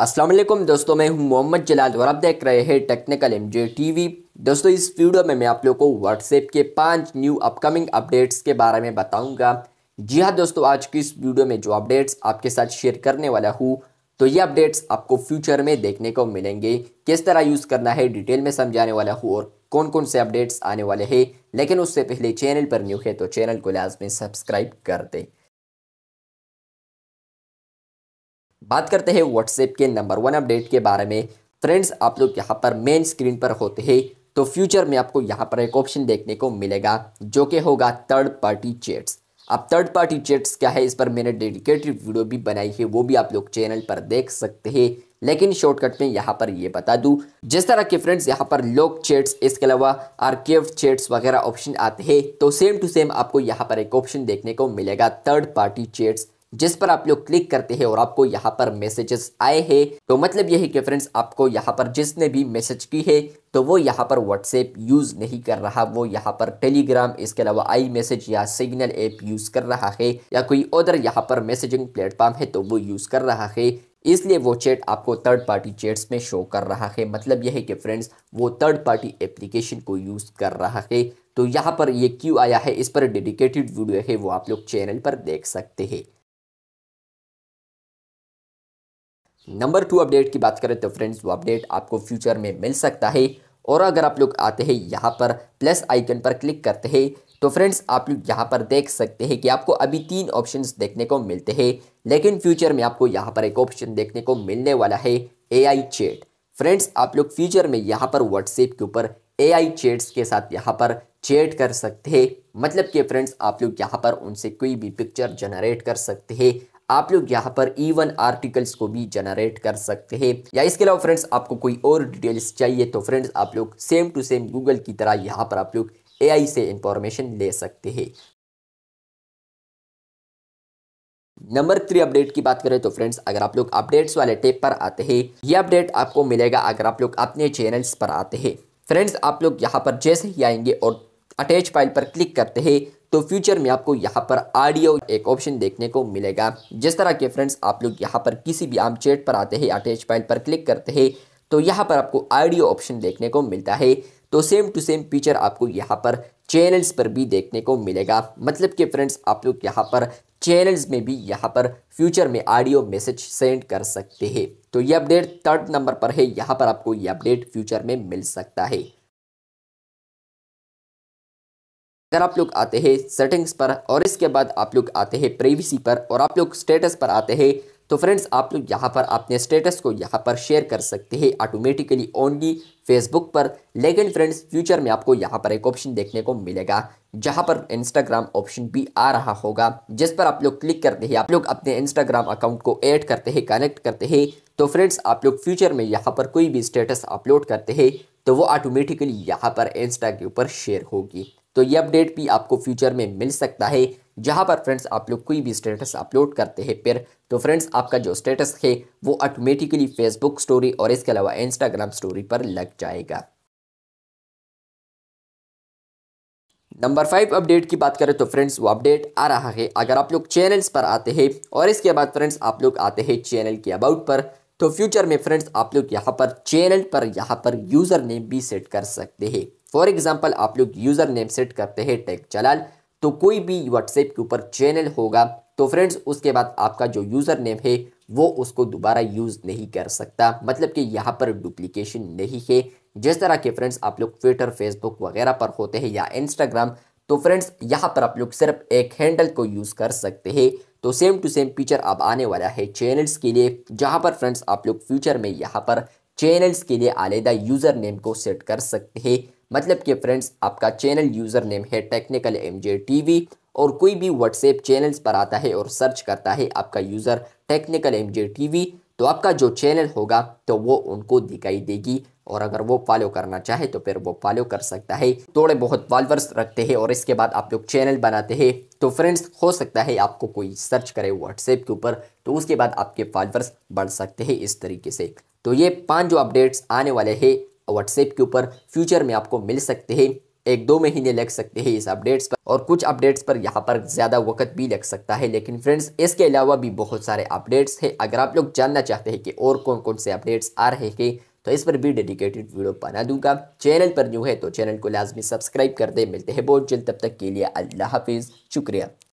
असलम दोस्तों मैं हूं मोहम्मद जलाल और आप देख रहे हैं Technical M J T V दोस्तों इस वीडियो में मैं आप लोगों को व्हाट्सएप के पांच न्यू अपकमिंग अपडेट्स के बारे में बताऊंगा जी हाँ दोस्तों आज की इस वीडियो में जो अपडेट्स आपके साथ शेयर करने वाला हूँ तो ये अपडेट्स आपको फ्यूचर में देखने को मिलेंगे किस तरह यूज़ करना है डिटेल में समझाने वाला हूँ और कौन कौन से अपडेट्स आने वाले हैं लेकिन उससे पहले चैनल पर न्यू है तो चैनल को लाजमी सब्सक्राइब कर दें बात करते हैं व्हाट्सएप के नंबर वन अपडेट के बारे में फ्रेंड्स आप लोग यहाँ पर मेन स्क्रीन पर होते हैं तो फ्यूचर में आपको यहाँ पर एक ऑप्शन देखने को मिलेगा जो कि होगा थर्ड पार्टी चेट्स अब थर्ड पार्टी चेट्स क्या है इस पर मैंने डेडिकेटेड वीडियो भी बनाई है वो भी आप लोग चैनल पर देख सकते हैं लेकिन शॉर्टकट में यहाँ पर ये बता दूँ जिस तरह के फ्रेंड्स यहाँ पर लोक चेट्स इसके अलावा आर्केव चेट्स वगैरह ऑप्शन आते हैं तो सेम टू सेम आपको यहाँ पर एक ऑप्शन देखने को मिलेगा थर्ड पार्टी चेट्स जिस पर आप लोग क्लिक करते हैं और आपको यहाँ पर मैसेजेस आए हैं तो मतलब यही कि फ्रेंड्स आपको यहाँ पर जिसने भी मैसेज की है तो वो यहाँ पर व्हाट्सएप यूज़ नहीं कर रहा वो यहाँ पर टेलीग्राम इसके अलावा आई मैसेज या सिग्नल ऐप यूज़ कर रहा है या कोई अदर यहाँ पर मैसेजिंग प्लेटफॉर्म है तो वो यूज़ कर रहा है इसलिए वो चैट आपको थर्ड पार्टी चैट्स में शो कर रहा है मतलब यह है कि फ्रेंड्स वो थर्ड पार्टी एप्लीकेशन को यूज़ कर रहा है तो यहाँ पर ये क्यों आया है इस पर डेडिकेटेड वीडियो है वो आप लोग चैनल पर देख सकते हैं नंबर टू अपडेट की बात करें तो फ्रेंड्स वो अपडेट आपको फ्यूचर में मिल सकता है और अगर आप लोग आते हैं यहाँ पर प्लस आइकन पर क्लिक करते हैं तो फ्रेंड्स आप लोग यहाँ पर देख सकते हैं कि आपको अभी तीन ऑप्शंस देखने को मिलते हैं लेकिन फ्यूचर में आपको यहाँ पर एक ऑप्शन देखने को मिलने वाला है ए चैट फ्रेंड्स आप लोग फ्यूचर में यहाँ पर व्हाट्सएप के ऊपर ए चैट्स के साथ यहाँ पर चैट कर सकते हैं मतलब कि फ्रेंड्स आप लोग यहाँ पर उनसे कोई भी पिक्चर जनरेट कर सकते हैं आप लोग यहाँ पर इवन आर्टिकल्स को भी जनरेट कर सकते हैं या इसके अलावा फ्रेंड्स आपको कोई और डिटेल्स चाहिए तो फ्रेंड्स आप लोग सेम टू सेम गूगल की तरह यहाँ पर आप लोग ए से इंफॉर्मेशन ले सकते हैं नंबर थ्री अपडेट की बात करें तो फ्रेंड्स अगर आप लोग अपडेट्स वाले टेप पर आते हैं ये अपडेट आपको मिलेगा अगर आप लोग अपने चैनल्स पर आते हैं फ्रेंड्स आप लोग यहाँ पर जैसे ही आएंगे और अटैच फाइल पर क्लिक करते हैं तो फ्यूचर में आपको यहाँ पर ऑडियो एक ऑप्शन देखने को मिलेगा जिस तरह के फ्रेंड्स आप लोग यहाँ पर किसी भी आम चैट पर आते हैं अटैच फाइल पर क्लिक करते हैं तो यहाँ पर आपको ऑडियो ऑप्शन देखने को मिलता है तो सेम टू सेम फीचर आपको यहाँ पर चैनल्स पर भी देखने को मिलेगा मतलब कि फ्रेंड्स आप लोग यहाँ पर चैनल्स में भी यहाँ पर फ्यूचर में ऑडियो मैसेज सेंड कर सकते हैं तो ये अपडेट थर्ड नंबर पर है यहाँ पर आपको ये अपडेट फ्यूचर में मिल सकता है अगर आप लोग आते हैं सेटिंग्स पर और इसके बाद आप लोग आते हैं प्रेवीसी पर और आप लोग स्टेटस पर आते हैं तो फ्रेंड्स आप लोग यहाँ पर अपने स्टेटस को यहाँ पर शेयर कर सकते हैं ऑटोमेटिकली ओनली फेसबुक पर लेकिन फ्रेंड्स फ्यूचर में आपको यहाँ पर एक ऑप्शन देखने को मिलेगा जहाँ पर इंस्टाग्राम ऑप्शन भी आ रहा होगा जिस पर आप लोग क्लिक करते हैं आप लोग अपने इंस्टाग्राम अकाउंट को ऐड करते हैं कनेक्ट करते हैं तो फ्रेंड्स आप लोग फ्यूचर में यहाँ पर कोई भी स्टेटस अपलोड करते हैं तो वो ऑटोमेटिकली यहाँ पर इंस्टा के ऊपर शेयर होगी तो ये अपडेट भी आपको फ्यूचर में मिल सकता है जहाँ पर फ्रेंड्स आप लोग कोई भी स्टेटस अपलोड करते हैं फिर तो फ्रेंड्स आपका जो स्टेटस है वो ऑटोमेटिकली फेसबुक स्टोरी और इसके अलावा इंस्टाग्राम स्टोरी पर लग जाएगा नंबर फाइव अपडेट की बात करें तो फ्रेंड्स वो अपडेट आ रहा है अगर आप लोग चैनल्स पर आते हैं और इसके बाद फ्रेंड्स आप लोग आते हैं चैनल के अबाउट पर तो फ्यूचर में फ्रेंड्स आप लोग यहाँ पर चैनल पर यहाँ पर यूज़र नेम भी सेट कर सकते हैं फॉर एग्जाम्पल आप लोग यूज़र नेम सेट करते हैं टेक जलाल तो कोई भी व्हाट्सएप के ऊपर चैनल होगा तो फ्रेंड्स उसके बाद आपका जो यूज़र नेम है वो उसको दोबारा यूज़ नहीं कर सकता मतलब कि यहाँ पर डुप्लीकेशन नहीं है जिस तरह के फ्रेंड्स आप लोग ट्विटर फेसबुक वगैरह पर होते हैं या इंस्टाग्राम तो फ्रेंड्स यहाँ पर आप लोग सिर्फ एक हैंडल को यूज़ कर सकते हैं तो सेम टू सेम फीचर अब आने वाला है चैनल्स के लिए जहाँ पर फ्रेंड्स आप लोग फ्यूचर में यहाँ पर चैनल्स के लिए आलेदा यूज़र नेम को सेट कर सकते हैं मतलब कि फ्रेंड्स आपका चैनल यूज़र नेम है Technical M J T V और कोई भी व्हाट्सएप चैनल्स पर आता है और सर्च करता है आपका user Technical M J T V तो आपका जो चैनल होगा तो वो उनको दिखाई देगी और अगर वो फॉलो करना चाहे तो फिर वो फॉलो कर सकता है थोड़े बहुत फॉलोअर्स रखते हैं और इसके बाद आप लोग चैनल बनाते हैं तो फ्रेंड्स हो सकता है आपको कोई सर्च करे व्हाट्सएप के ऊपर तो उसके बाद आपके फॉलोअर्स बढ़ सकते हैं इस तरीके से तो ये पाँच जो अपडेट्स आने वाले हैं व्हाट्सएप के ऊपर फ्यूचर में आपको मिल सकते हैं एक दो महीने लग सकते हैं इस अपडेट्स पर और कुछ अपडेट्स पर यहाँ पर ज़्यादा वक्त भी लग सकता है लेकिन फ्रेंड्स इसके अलावा भी बहुत सारे अपडेट्स हैं अगर आप लोग जानना चाहते हैं कि और कौन कौन से अपडेट्स आ रहे हैं तो इस पर भी डेडिकेटेड वीडियो बना दूंगा चैनल पर न्यू है तो चैनल को लाजमी सब्सक्राइब कर दे मिलते हैं बहुत जल्द तब तक के लिए अल्लाह हाफिज़ शुक्रिया